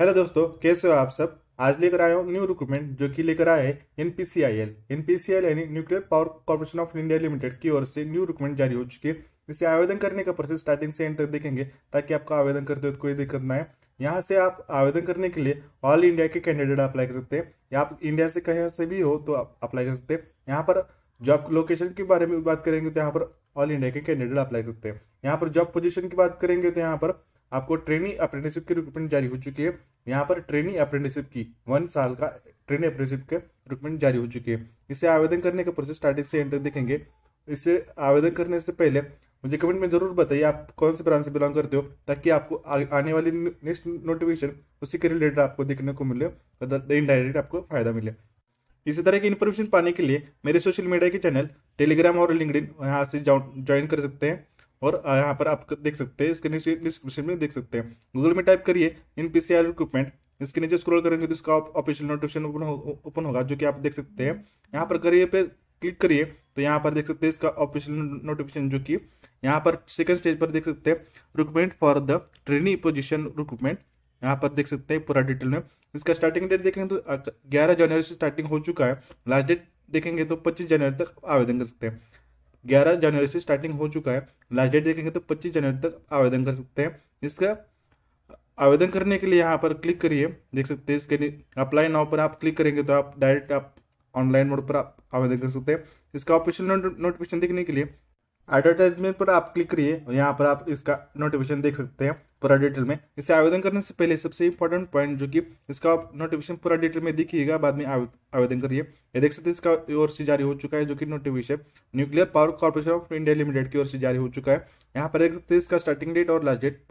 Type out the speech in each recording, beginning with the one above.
hello दोस्तों कैसे हो आप सब आज लेकर आया हूँ न्यू रिक्रूटमेंट जो कि लेकर आए N P C I L N P C I यानी nuclear power corporation of India limited की ओर से न्यू रिक्रूटमेंट जारी हो चुकी है इसे आवेदन करने का प्रोसेस स्टार्टिंग से एंड तक देखेंगे ताकि आपका आवेदन करते हुए कोई दिक्कत ना है यहाँ से आप आवेदन करने के लिए ऑल इंडिया के कैंडिडेट अप्लाई कर सकते हैं या आप इंडिया से कहीं से भी हो तो आप अप्लाई कर सकते हैं यहाँ पर जॉब लोकेशन के बारे में बात करेंगे तो यहाँ पर ऑल इंडिया के कैंडिडेट अप्लाई कर सकते हैं यहाँ पर जॉब पोजिशन की बात करेंगे तो यहाँ पर आपको ट्रेनी अप्रेंटिसिप की रिक्रूटमेंट जारी हो चुकी है यहाँ पर ट्रेनी अप्रेंटिसिप की वन साल का ट्रेनी अप्रेंटिसिप के रिक्रूटमेंट जारी हो चुकी है इसे आवेदन करने का प्रोसेस स्टार्टिंग से एंटर देखेंगे इसे आवेदन करने से पहले मुझे कमेंट में जरूर बताइए आप कौन से ब्रांच से बिलोंग करते हो ताकि आपको आने वाली नेक्स्ट नोटिफिकेशन उसी के रिलेटेड आपको देखने को मिले इनडायरेक्ट आपको फायदा मिले इसी तरह की इन्फॉर्मेशन पाने के लिए मेरे सोशल मीडिया के चैनल टेलीग्राम और लिंकड इन यहाँ से ज्वाइन कर सकते हैं और यहाँ पर आप देख सकते हैं इसके नीचे डिस्क्रिप्शन में देख सकते हैं गूगल में टाइप करिए N P C R recruitment इसके नीचे स्क्रॉल करेंगे तो इसका ऑफिशियल नोटिफिकेशन ओपन ओपन होगा जो कि आप देख सकते हैं यहाँ पर करिए पे क्लिक करिए तो यहाँ पर देख सकते हैं इसका ऑफिशियल नोटिफिकेशन जो कि यहाँ पर सेकंड स्टेज पर देख सकते हैं recruitment for the training position recruitment यहाँ पर देख सकते हैं पूरा डिटेल में इसका स्टार्टिंग डेट देखेंगे तो ग्यारह जनवरी से स्टार्टिंग हो चुका है लास्ट डेट देखेंगे तो पच्चीस जनवरी तक आवेदन कर सकते हैं ग्यारह जनवरी से स्टार्टिंग हो चुका है लास्ट डेट देखेंगे तो पच्चीस जनवरी तक आवेदन कर सकते हैं इसका आवेदन करने के लिए यहाँ पर क्लिक करिए देख सकते हैं इसके लिए अप्लाई नाउ पर आप क्लिक करेंगे तो आप डायरेक्ट आप ऑनलाइन मोड पर आप आवेदन कर सकते हैं इसका ऑफिशियल नोटिफिकेशन देखने के लिए एडवर्टाइजमेंट पर आप क्लिक करिए और यहाँ पर आप इसका नोटिफिकेशन देख सकते हैं पूरा डिटेल में इसे आवेदन करने से पहले सबसे इंपॉर्टेंट पॉइंट जो कि इसका आप नोटिफिकेशन पूरा डिटेल में देखिएगा बाद में आवेदन करिए ये देख सकते हैं इसका ओर से जारी हो चुका है जो कि notification nuclear power corporation of India limited की ओर से जारी हो चुका है यहाँ पर देख सकते हैं इसका स्टार्टिंग डेट और लास्ट डेट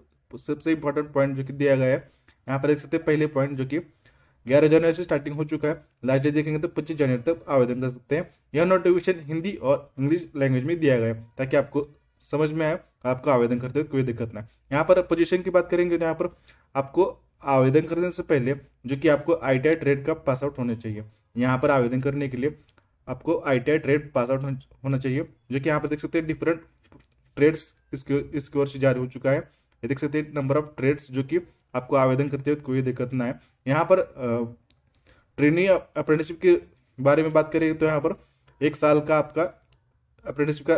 सबसे इंपॉर्टेंट पॉइंट जो कि दिया गया है यहाँ पर देख सकते हैं पहले पॉइंट जो कि ग्यारह जनवरी से स्टार्टिंग हो चुका है लास्ट डेट देखेंगे तो पच्चीस जनवरी तक आवेदन कर सकते हैं यह नोटिफिकेशन हिंदी और इंग्लिश लैंग्वेज में दिया गया है ताकि आपको समझ में आए आपका आवेदन करते हुए कोई दिक्कत ना यहाँ पर पोजिशन की बात करेंगे तो यहाँ पर आपको आवेदन करने से पहले जो कि आपको आई टी ट्रेड का पास आउट होना चाहिए यहाँ पर आवेदन करने के लिए आपको I T trade pass out होना चाहिए जो कि यहाँ पर देख सकते हैं डिफरेंट ट्रेड्स इसके इसके वर्ष से जारी हो चुका है ये देख सकते हैं नंबर ऑफ ट्रेड्स जो कि आपको आवेदन करते हुए कोई दिक्कत ना है यहाँ पर ट्रेनिंग अप्रेंटिसशिप के बारे में बात करें तो यहाँ पर एक साल का आपका अप्रेंटिसशिप का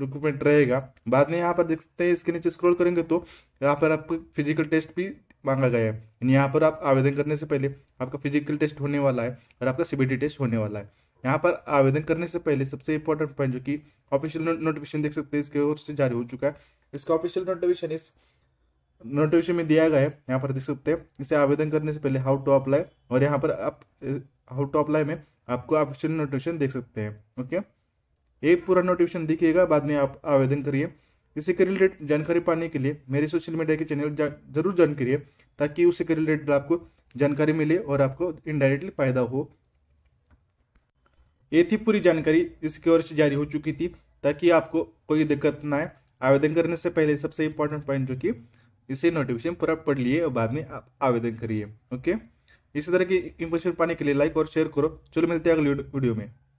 रिक्रूटमेंट रहेगा बाद में यहाँ पर देख सकते हैं इसके नीचे स्क्रॉल करेंगे तो यहाँ पर आपको फिजिकल टेस्ट भी मांगा गया है यहाँ पर आप आवेदन करने से पहले आपका फिजिकल टेस्ट होने वाला है और आपका सीबीटी टेस्ट होने वाला है यहाँ पर आवेदन करने से पहले सबसे इंपॉर्टेंट पॉइंट जो कि ऑफिशियल नोटिफिकेशन देख सकते हैं इसके ओर से जारी हो चुका है इसका ऑफिशियल नोटिफिकेशन इस नोटिफिकेशन में दिया गया है यहाँ पर देख सकते हैं इसे आवेदन करने से पहले हाउ टू अप्लाई और यहाँ पर आप हाउ टू अप्लाई में आपको ऑफिशियल नोटिफिकेशन देख सकते हैं ओके एक पूरा नोटिफिकेशन दिखिएगा बाद में आप आवेदन करिए इसी के रिलेटेड जानकारी पाने के लिए मेरे सोशल मीडिया के चैनल जा, जरूर ज्वाइन करिए ताकि उसी के रिलेटेड आपको जानकारी मिले और आपको इनडायरेक्टली फायदा हो ये थी पूरी जानकारी इसके ओर से जारी हो चुकी थी ताकि आपको कोई दिक्कत ना आए आवेदन करने से पहले सबसे इंपॉर्टेंट पॉइंट जो कि इसे नोटिफिकेशन पूरा पढ़ लिए और बाद में आप आवेदन करिए ओके इसी तरह की इंफॉर्मेशन पाने के लिए लाइक और शेयर करो चलो मिलते हैं अगले वीडियो में